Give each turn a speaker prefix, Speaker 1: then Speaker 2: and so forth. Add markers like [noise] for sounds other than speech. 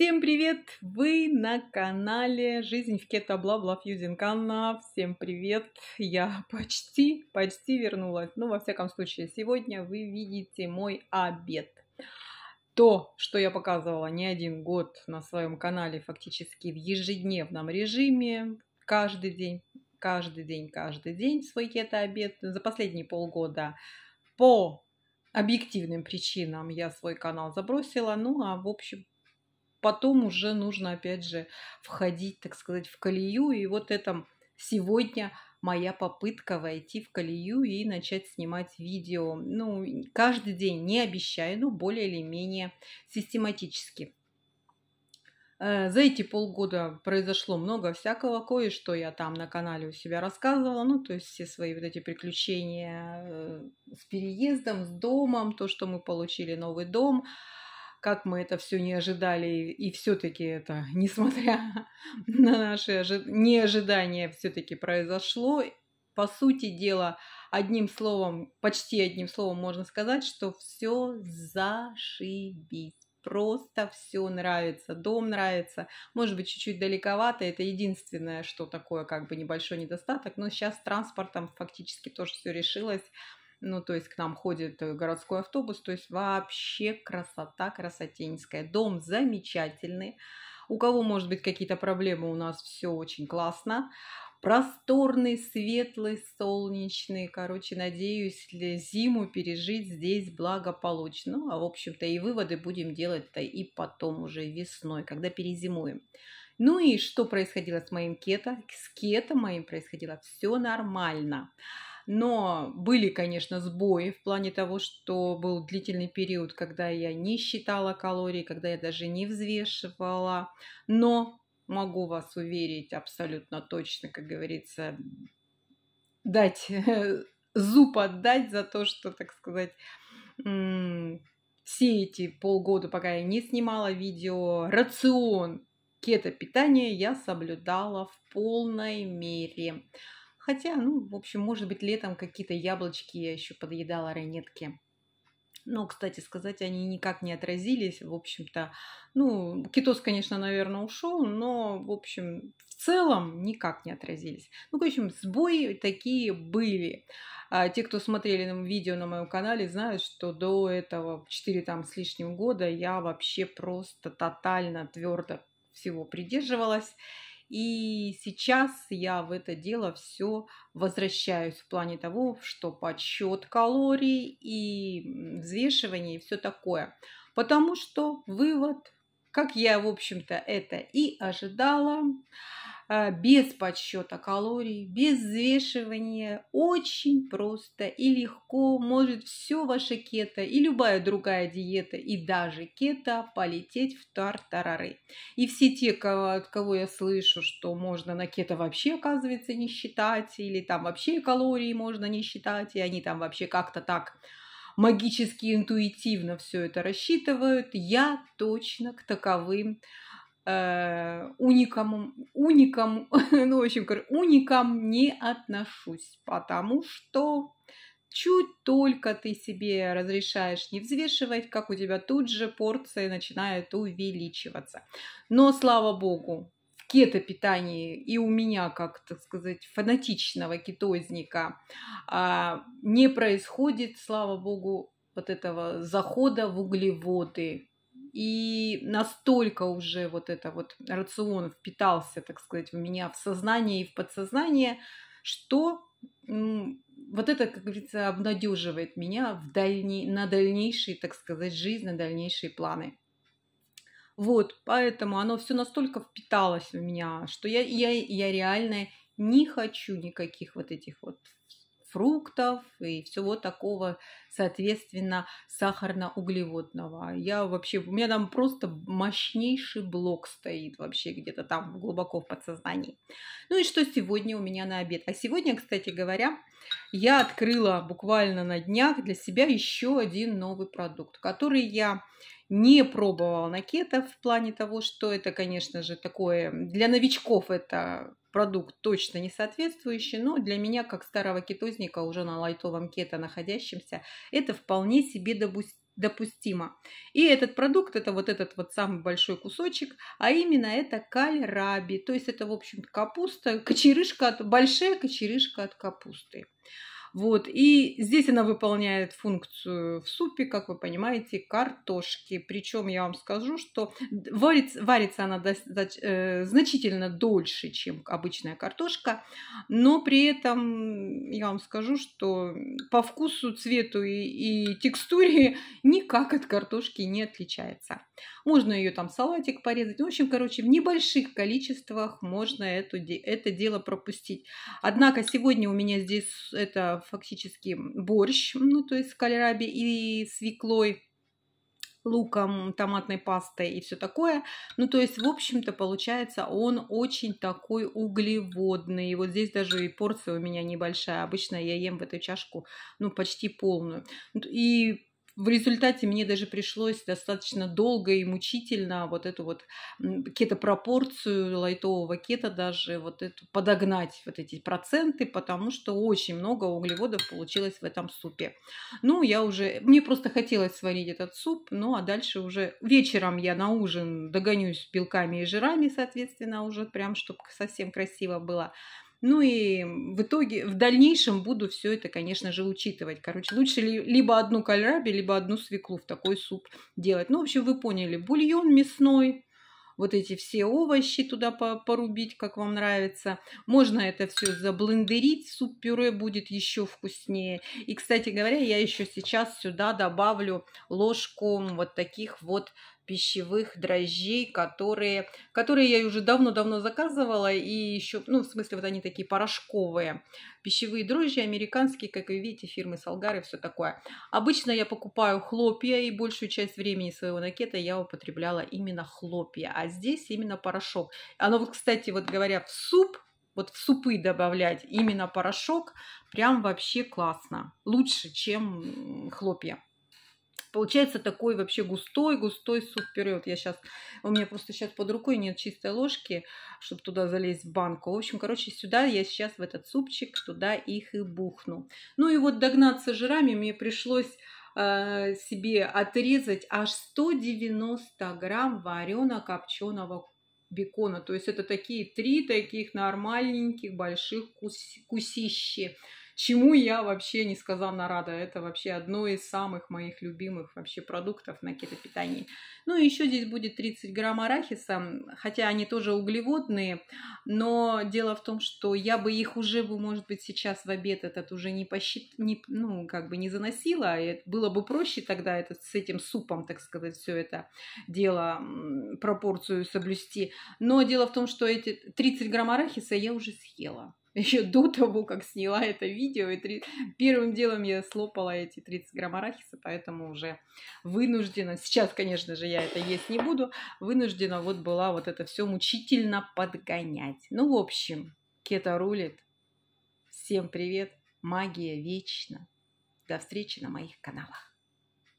Speaker 1: Всем привет! Вы на канале «Жизнь в кето бла-бла Фьюзинкана». Всем привет! Я почти, почти вернулась. Ну, во всяком случае, сегодня вы видите мой обед. То, что я показывала не один год на своем канале, фактически в ежедневном режиме, каждый день, каждый день, каждый день свой кето-обед. За последние полгода по объективным причинам я свой канал забросила. Ну, а в общем потом уже нужно, опять же, входить, так сказать, в колею. И вот это сегодня моя попытка войти в колею и начать снимать видео. Ну, каждый день не обещаю, но более или менее систематически. Э, за эти полгода произошло много всякого, кое-что я там на канале у себя рассказывала, ну, то есть все свои вот эти приключения э, с переездом, с домом, то, что мы получили новый дом, как мы это все не ожидали, и все-таки это, [laughs] несмотря [laughs] на наши неожидания, все-таки произошло. По сути дела, одним словом, почти одним словом можно сказать, что все зашибись. Просто все нравится, дом нравится. Может быть, чуть-чуть далековато, это единственное, что такое как бы небольшой недостаток, но сейчас с транспортом фактически тоже все решилось ну, то есть к нам ходит э, городской автобус, то есть вообще красота красотеньская. Дом замечательный. У кого, может быть, какие-то проблемы, у нас все очень классно. Просторный, светлый, солнечный. Короче, надеюсь, зиму пережить здесь благополучно. Ну, а, в общем-то, и выводы будем делать-то и потом уже весной, когда перезимуем. Ну и что происходило с моим кето? С кето моим происходило все нормально. Но были, конечно, сбои в плане того, что был длительный период, когда я не считала калории, когда я даже не взвешивала. Но могу вас уверить абсолютно точно, как говорится, дать э, зуб отдать за то, что, так сказать, все эти полгода, пока я не снимала видео, рацион кето-питания я соблюдала в полной мере. Хотя, ну, в общем, может быть, летом какие-то яблочки я еще подъедала, ранетки. Но, кстати сказать, они никак не отразились, в общем-то. Ну, кетоз, конечно, наверное, ушел, но, в общем, в целом никак не отразились. Ну, в общем, сбои такие были. А те, кто смотрели видео на моем канале, знают, что до этого 4 там с лишним года я вообще просто тотально твердо всего придерживалась и сейчас я в это дело все возвращаюсь в плане того, что подсчет калорий и взвешивание и все такое. Потому что вывод, как я, в общем-то, это и ожидала, а, без подсчета калорий, без взвешивания, очень просто и легко может все ваше кето и любая другая диета и даже кето полететь в тартарары. И все те, от кого я слышу, что можно на кето вообще, оказывается, не считать, или там вообще калории можно не считать, и они там вообще как-то так магически интуитивно все это рассчитывают, я точно к таковым Э, уникам, уникам, [laughs] ну, в общем, уникам не отношусь, потому что чуть только ты себе разрешаешь не взвешивать, как у тебя тут же порции начинают увеличиваться. Но, слава богу, в кето-питании и у меня, как так сказать, фанатичного кетозника а, не происходит, слава богу, вот этого захода в углеводы, и настолько уже вот это вот рацион впитался, так сказать, в меня в сознание и в подсознание, что вот это, как говорится, обнадеживает меня в дальней, на дальнейшие, так сказать, жизнь, на дальнейшие планы. Вот, поэтому оно все настолько впиталось в меня, что я, я, я реально не хочу никаких вот этих вот фруктов и всего такого, соответственно, сахарно-углеводного. Я вообще, у меня там просто мощнейший блок стоит вообще где-то там глубоко в подсознании. Ну и что сегодня у меня на обед? А сегодня, кстати говоря, я открыла буквально на днях для себя еще один новый продукт, который я не пробовала на кето в плане того, что это, конечно же, такое для новичков это продукт точно не соответствующий, но для меня, как старого кетозника, уже на лайтовом кето находящемся, это вполне себе допустимо. И этот продукт, это вот этот вот самый большой кусочек, а именно это кальраби, то есть это, в общем-то, капуста, кочерыжка от, большая кочерыжка от капусты. Вот. И здесь она выполняет функцию в супе, как вы понимаете, картошки. Причем я вам скажу, что варится, варится она до, до, э, значительно дольше, чем обычная картошка, но при этом я вам скажу, что по вкусу, цвету и, и текстуре [laughs] никак от картошки не отличается. Можно ее там салатик порезать. Ну, в общем, короче, в небольших количествах можно эту, это дело пропустить. Однако сегодня у меня здесь это фактически борщ, ну, то есть с кальраби и свеклой, луком, томатной пастой и все такое. Ну, то есть, в общем-то, получается, он очень такой углеводный. И вот здесь даже и порция у меня небольшая. Обычно я ем в эту чашку, ну, почти полную. И в результате мне даже пришлось достаточно долго и мучительно вот эту вот кетопропорцию лайтового кета даже вот эту подогнать вот эти проценты, потому что очень много углеводов получилось в этом супе. Ну, я уже, мне просто хотелось сварить этот суп, ну, а дальше уже вечером я на ужин догонюсь белками и жирами, соответственно, уже прям, чтобы совсем красиво было. Ну и в итоге, в дальнейшем буду все это, конечно же, учитывать. Короче, лучше ли, либо одну кальраби, либо одну свеклу в такой суп делать. Ну, в общем, вы поняли, бульон мясной, вот эти все овощи туда порубить, как вам нравится. Можно это все заблендерить, суп-пюре будет еще вкуснее. И, кстати говоря, я еще сейчас сюда добавлю ложку вот таких вот пищевых дрожжей, которые, которые я уже давно-давно заказывала, и еще, ну, в смысле, вот они такие порошковые. Пищевые дрожжи американские, как вы видите, фирмы Солгар и все такое. Обычно я покупаю хлопья, и большую часть времени своего накета я употребляла именно хлопья, а здесь именно порошок. Оно вот, кстати, вот говоря, в суп, вот в супы добавлять именно порошок, прям вообще классно. Лучше, чем хлопья. Получается такой вообще густой-густой суп вперед. Я сейчас, у меня просто сейчас под рукой нет чистой ложки, чтобы туда залезть в банку. В общем, короче, сюда я сейчас в этот супчик туда их и бухну. Ну и вот догнаться жирами мне пришлось э, себе отрезать аж 190 грамм варено-копченого бекона. То есть это такие три таких нормальненьких больших кус кусищи чему я вообще несказанно рада. Это вообще одно из самых моих любимых вообще продуктов на кетопитании. Ну и еще здесь будет 30 грамм арахиса, хотя они тоже углеводные, но дело в том, что я бы их уже бы, может быть, сейчас в обед этот уже не посчит... не, ну, как бы не заносила, и было бы проще тогда этот с этим супом, так сказать, все это дело, пропорцию соблюсти. Но дело в том, что эти 30 грамм арахиса я уже съела еще до того, как сняла это видео. И три... первым делом я слопала эти 30 грамм арахиса, поэтому уже вынуждена, сейчас, конечно же, я это есть не буду, вынуждена вот была вот это все мучительно подгонять. Ну, в общем, Кета рулит. Всем привет, магия вечна. До встречи на моих каналах.